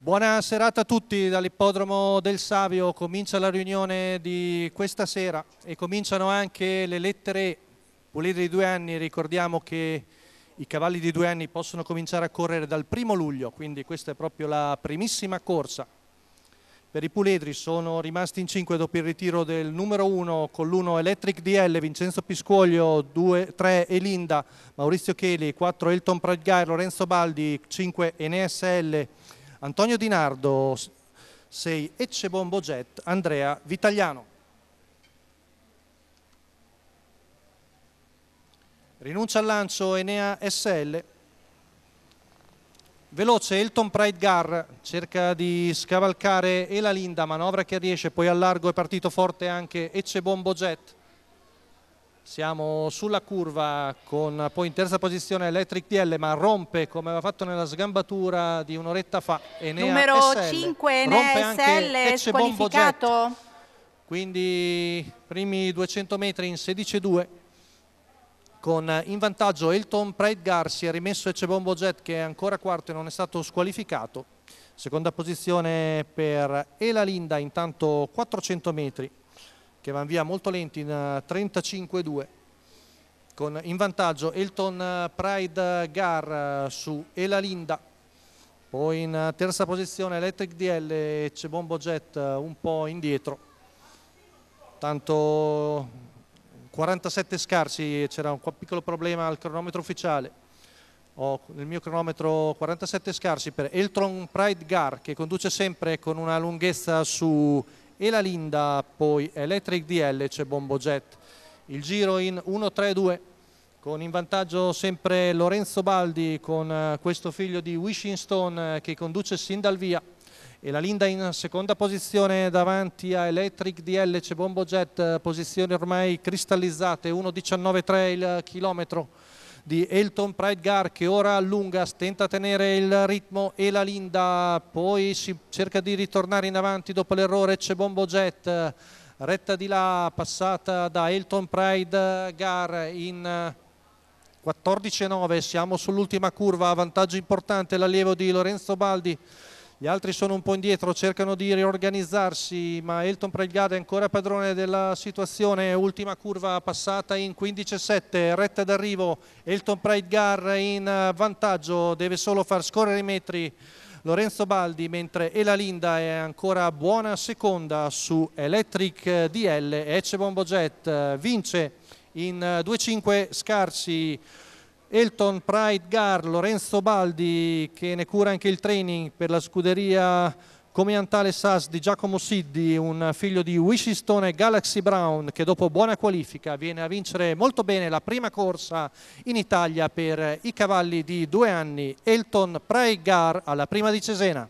Buona serata a tutti dall'ippodromo del Savio, comincia la riunione di questa sera e cominciano anche le lettere pulite di due anni, ricordiamo che i cavalli di due anni possono cominciare a correre dal primo luglio, quindi questa è proprio la primissima corsa. Per i puledri sono rimasti in 5 dopo il ritiro del numero 1 con l'1 Electric DL, Vincenzo Piscuoglio, 2, 3 Elinda, Maurizio Cheli, 4 Elton Pradgai, Lorenzo Baldi, 5 NSL, Antonio Di Nardo sei Ecce Bombo Jet, Andrea Vitagliano. Rinuncia al lancio Enea SL. Veloce Elton Pride Gar cerca di scavalcare Ela Linda, manovra che riesce, poi allargo è partito forte anche Ecce Bombo Jet. Siamo sulla curva con poi in terza posizione Electric DL ma rompe come aveva fatto nella sgambatura di un'oretta fa Enea Numero SL. 5 Enea SL squalificato. Quindi primi 200 metri in 16-2 con in vantaggio Elton Pride Garsi ha rimesso Ecebombo Jet che è ancora quarto e non è stato squalificato. Seconda posizione per Ela Linda intanto 400 metri che vanno via molto lenti in 35-2 eh, con in vantaggio Elton eh, Pride Gar eh, su Ela Linda poi in terza posizione Electric DL e Cebombo Jet un po' indietro tanto 47 scarsi c'era un piccolo problema al cronometro ufficiale ho nel mio cronometro 47 scarsi per Eltron Pride Gar che conduce sempre con una lunghezza su e la Linda poi Electric DL Bombo Jet. Il giro in 1-3-2 con in vantaggio sempre Lorenzo Baldi con eh, questo figlio di Wishing Stone eh, che conduce sin dal via e la Linda in seconda posizione davanti a Electric DL Bombo Jet, eh, posizioni ormai cristallizzate, 1-19-3 il chilometro di Elton Pride Gar che ora allunga, stenta a tenere il ritmo e la linda, poi si cerca di ritornare in avanti dopo l'errore, c'è Bombo Jet, retta di là, passata da Elton Pride Gar in... 14-9, siamo sull'ultima curva, vantaggio importante l'allievo di Lorenzo Baldi gli altri sono un po' indietro, cercano di riorganizzarsi, ma Elton Pregliade è ancora padrone della situazione, ultima curva passata in 15-7, retta d'arrivo, Elton Pregliade in vantaggio, deve solo far scorrere i metri Lorenzo Baldi, mentre Ela Linda è ancora buona seconda su Electric DL, Ecce Jet vince in 2-5 scarsi Elton Pride Gar, Lorenzo Baldi che ne cura anche il training per la scuderia Comiantale Sas di Giacomo Siddi, un figlio di Wishistone Galaxy Brown che dopo buona qualifica viene a vincere molto bene la prima corsa in Italia per i cavalli di due anni. Elton Pride Gar alla prima di Cesena.